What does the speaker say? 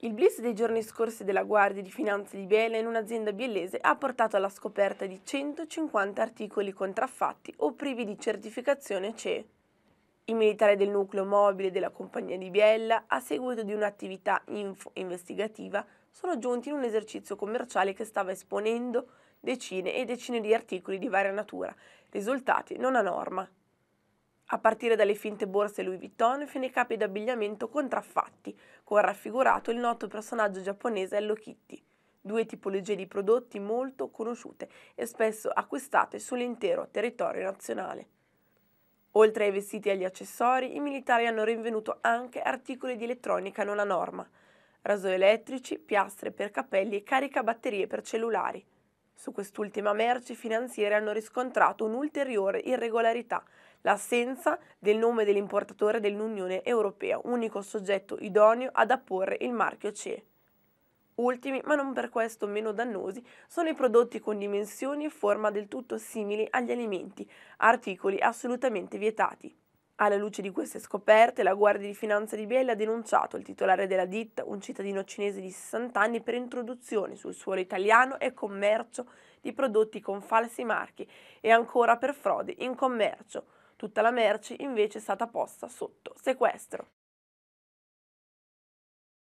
Il blitz dei giorni scorsi della Guardia di Finanza di Biella in un'azienda biellese ha portato alla scoperta di 150 articoli contraffatti o privi di certificazione CE. I militari del nucleo mobile della compagnia di Biella, a seguito di un'attività info investigativa, sono giunti in un esercizio commerciale che stava esponendo decine e decine di articoli di varia natura, risultati non a norma a partire dalle finte borse Louis Vuitton fino ai capi d'abbigliamento contraffatti, con raffigurato il noto personaggio giapponese Hello Kitty, due tipologie di prodotti molto conosciute e spesso acquistate sull'intero territorio nazionale. Oltre ai vestiti e agli accessori, i militari hanno rinvenuto anche articoli di elettronica non a norma, rasoi elettrici, piastre per capelli e caricabatterie per cellulari. Su quest'ultima merce i finanzieri hanno riscontrato un'ulteriore irregolarità, l'assenza del nome dell'importatore dell'Unione Europea, unico soggetto idoneo ad apporre il marchio CE. Ultimi, ma non per questo meno dannosi, sono i prodotti con dimensioni e forma del tutto simili agli alimenti, articoli assolutamente vietati. Alla luce di queste scoperte, la Guardia di Finanza di Biella ha denunciato il titolare della ditta, un cittadino cinese di 60 anni, per introduzione sul suolo italiano e commercio di prodotti con falsi marchi e ancora per frode in commercio. Tutta la merce invece è stata posta sotto sequestro.